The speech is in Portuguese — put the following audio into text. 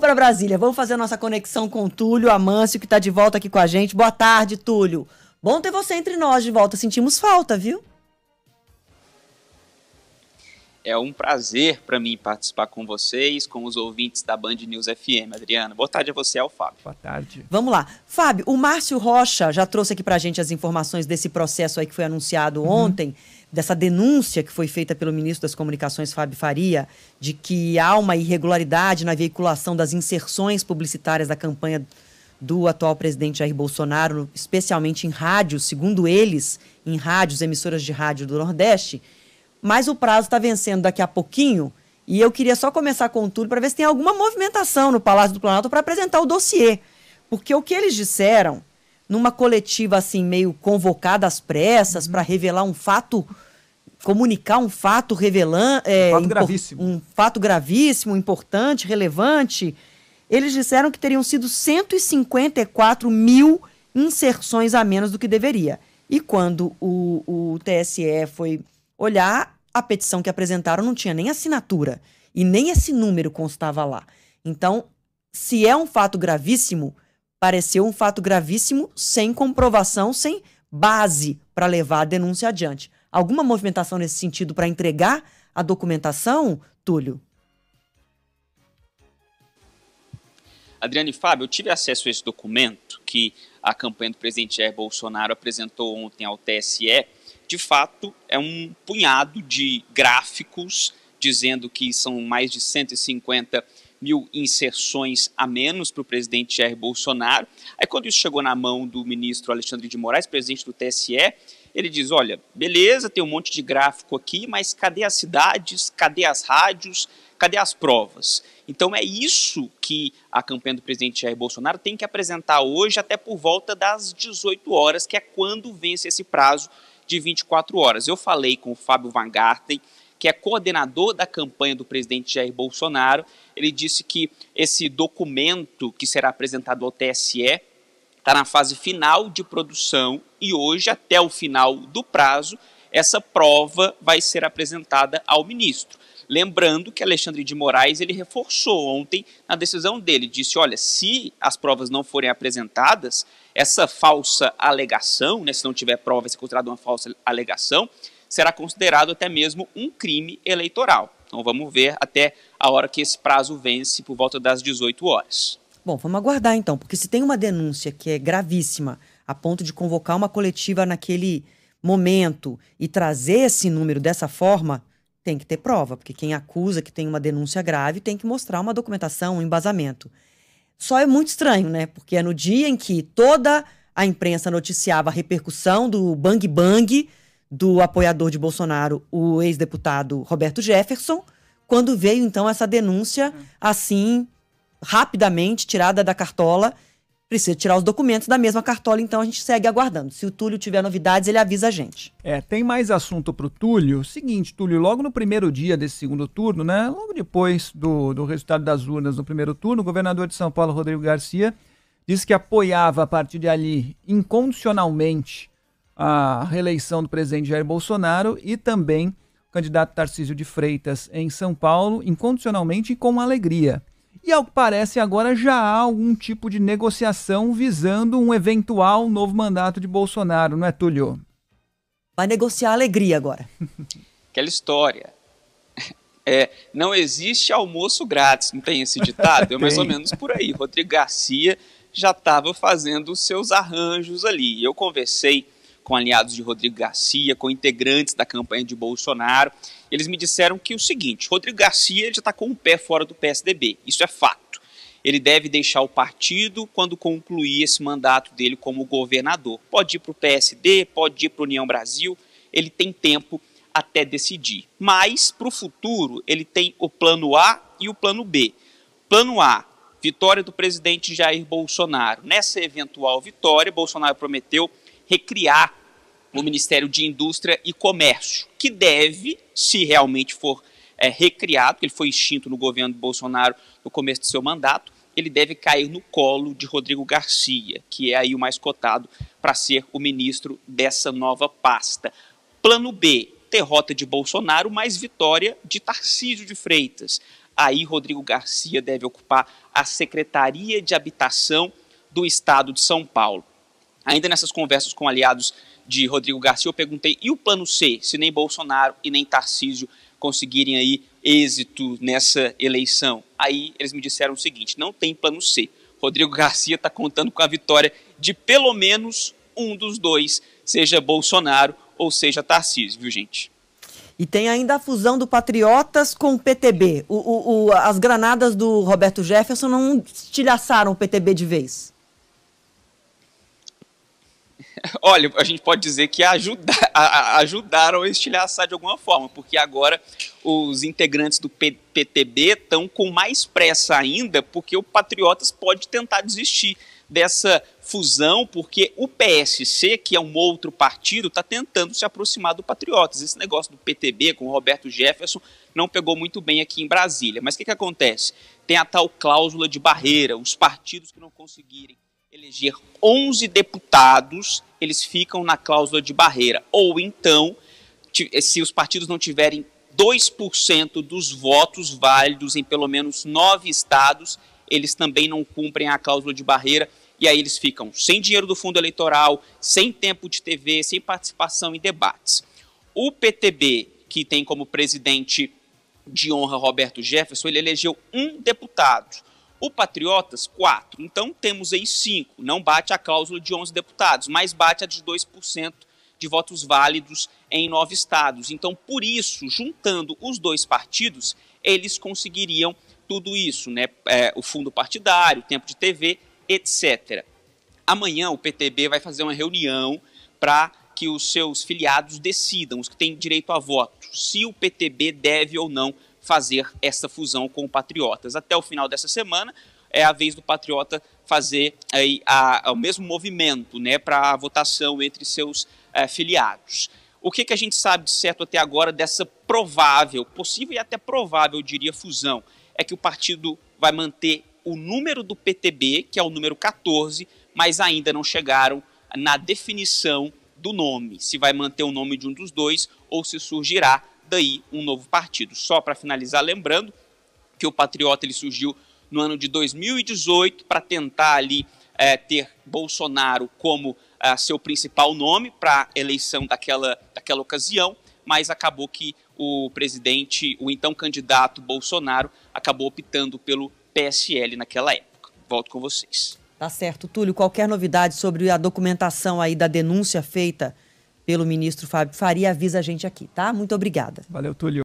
vamos para Brasília, vamos fazer a nossa conexão com o Túlio Amâncio, que está de volta aqui com a gente. Boa tarde, Túlio. Bom ter você entre nós de volta, sentimos falta, viu? É um prazer para mim participar com vocês, com os ouvintes da Band News FM, Adriana. Boa tarde a você, ao Fábio. Boa tarde. Vamos lá. Fábio, o Márcio Rocha já trouxe aqui para a gente as informações desse processo aí que foi anunciado uhum. ontem dessa denúncia que foi feita pelo ministro das Comunicações, Fábio Faria, de que há uma irregularidade na veiculação das inserções publicitárias da campanha do atual presidente Jair Bolsonaro, especialmente em rádios, segundo eles, em rádios, emissoras de rádio do Nordeste. Mas o prazo está vencendo daqui a pouquinho. E eu queria só começar com tudo para ver se tem alguma movimentação no Palácio do Planalto para apresentar o dossiê. Porque o que eles disseram numa coletiva assim meio convocada às pressas uhum. para revelar um fato, comunicar um fato revelando, é, um fato gravíssimo, um fato gravíssimo, importante, relevante. Eles disseram que teriam sido 154 mil inserções a menos do que deveria. E quando o, o TSE foi olhar, a petição que apresentaram não tinha nem assinatura e nem esse número constava lá. Então, se é um fato gravíssimo, pareceu um fato gravíssimo, sem comprovação, sem base para levar a denúncia adiante. Alguma movimentação nesse sentido para entregar a documentação, Túlio? Adriane e Fábio, eu tive acesso a esse documento que a campanha do presidente Jair Bolsonaro apresentou ontem ao TSE. De fato, é um punhado de gráficos dizendo que são mais de 150 mil inserções a menos para o presidente Jair Bolsonaro. Aí, quando isso chegou na mão do ministro Alexandre de Moraes, presidente do TSE, ele diz: olha, beleza, tem um monte de gráfico aqui, mas cadê as cidades, cadê as rádios, cadê as provas? Então, é isso que a campanha do presidente Jair Bolsonaro tem que apresentar hoje, até por volta das 18 horas, que é quando vence esse prazo de 24 horas. Eu falei com o Fábio Van Garten, que é coordenador da campanha do presidente Jair Bolsonaro, ele disse que esse documento que será apresentado ao TSE está na fase final de produção e hoje, até o final do prazo, essa prova vai ser apresentada ao ministro. Lembrando que Alexandre de Moraes ele reforçou ontem na decisão dele, disse: olha, se as provas não forem apresentadas, essa falsa alegação, né, se não tiver prova, vai ser considerada uma falsa alegação, será considerado até mesmo um crime eleitoral. Então vamos ver até a hora que esse prazo vence, por volta das 18 horas. Bom, vamos aguardar então, porque se tem uma denúncia que é gravíssima, a ponto de convocar uma coletiva naquele momento e trazer esse número dessa forma, tem que ter prova, porque quem acusa que tem uma denúncia grave tem que mostrar uma documentação, um embasamento. Só é muito estranho, né? Porque é no dia em que toda a imprensa noticiava a repercussão do bang bang do apoiador de Bolsonaro, o ex-deputado Roberto Jefferson, quando veio então essa denúncia hum. assim rapidamente tirada da cartola. Precisa tirar os documentos da mesma cartola, então a gente segue aguardando. Se o Túlio tiver novidades, ele avisa a gente. É, tem mais assunto para o Túlio. Seguinte, Túlio, logo no primeiro dia desse segundo turno, né? Logo depois do, do resultado das urnas no primeiro turno, o governador de São Paulo, Rodrigo Garcia, disse que apoiava a partir de ali incondicionalmente a reeleição do presidente Jair Bolsonaro e também o candidato Tarcísio de Freitas em São Paulo, incondicionalmente e com alegria. E ao que parece, agora já há algum tipo de negociação visando um eventual novo mandato de Bolsonaro, não é, Túlio? Vai negociar alegria agora. Aquela história. É, não existe almoço grátis, não tem esse ditado? É mais ou menos por aí. Rodrigo Garcia já estava fazendo os seus arranjos ali. Eu conversei com aliados de Rodrigo Garcia, com integrantes da campanha de Bolsonaro. Eles me disseram que é o seguinte: Rodrigo Garcia já está com o pé fora do PSDB, isso é fato. Ele deve deixar o partido quando concluir esse mandato dele como governador. Pode ir para o PSD, pode ir para a União Brasil, ele tem tempo até decidir. Mas, para o futuro, ele tem o plano A e o plano B. Plano A, vitória do presidente Jair Bolsonaro. Nessa eventual vitória, Bolsonaro prometeu recriar o Ministério de Indústria e Comércio, que deve, se realmente for é, recriado, que ele foi extinto no governo do Bolsonaro no começo do seu mandato, ele deve cair no colo de Rodrigo Garcia, que é aí o mais cotado para ser o ministro dessa nova pasta. Plano B, derrota de Bolsonaro, mais vitória de Tarcísio de Freitas. Aí Rodrigo Garcia deve ocupar a Secretaria de Habitação do Estado de São Paulo. Ainda nessas conversas com aliados de Rodrigo Garcia, eu perguntei: e o plano C, se nem Bolsonaro e nem Tarcísio conseguirem aí êxito nessa eleição? Aí eles me disseram o seguinte: não tem plano C. Rodrigo Garcia está contando com a vitória de pelo menos um dos dois, seja Bolsonaro ou seja Tarcísio, viu gente? E tem ainda a fusão do Patriotas com o PTB. O, o, o, as granadas do Roberto Jefferson não estilhaçaram o PTB de vez. olha, a gente pode dizer que ajuda, a, a, ajudaram a estilhaçar de alguma forma, porque agora os integrantes do PTB estão com mais pressa ainda, porque o Patriotas pode tentar desistir dessa fusão, porque o PSC, que é um outro partido, está tentando se aproximar do Patriotas. Esse negócio do PTB com o Roberto Jefferson não pegou muito bem aqui em Brasília. Mas o que, que acontece? Tem a tal cláusula de barreira, os partidos que não conseguirem eleger 11 deputados, eles ficam na cláusula de barreira. Ou então, eh, se os partidos não tiverem 2% dos votos válidos em pelo menos nove estados, eles também não cumprem a cláusula de barreira. E aí eles ficam sem dinheiro do fundo eleitoral, sem tempo de TV, sem participação em debates. O PTB, que tem como presidente de honra Roberto Jefferson, ele elegeu um deputado. O Patriotas, 4. Então temos aí 5. Não bate a cláusula de 11 deputados, mas bate a de 2% de votos válidos em nove estados. Então, por isso, juntando os dois partidos, eles conseguiriam tudo isso, né? É, o fundo partidário, o tempo de TV, etc. Amanhã o PTB vai fazer uma reunião para que os seus filiados decidam, os que têm direito a voto se o PTB deve ou não fazer essa fusão com o Patriotas. Até o final dessa semana é a vez do Patriota fazer aí a, a, o mesmo movimento né, para a votação entre seus é, filiados. O que, que a gente sabe de certo até agora dessa provável, possível e até provável, eu diria, fusão? É que o partido vai manter o número do PTB, que é o número 14, mas ainda não chegaram na definição do nome, se vai manter o nome de um dos dois ou se surgirá daí um novo partido. Só para finalizar, lembrando que o Patriota ele surgiu no ano de 2018 para tentar ali é, ter Bolsonaro como é, seu principal nome para a eleição daquela, daquela ocasião, mas acabou que o presidente, o então candidato Bolsonaro, acabou optando pelo PSL naquela época. Volto com vocês. Tá certo, Túlio. Qualquer novidade sobre a documentação aí da denúncia feita pelo ministro Fábio Faria, avisa a gente aqui, tá? Muito obrigada. Valeu, Túlio.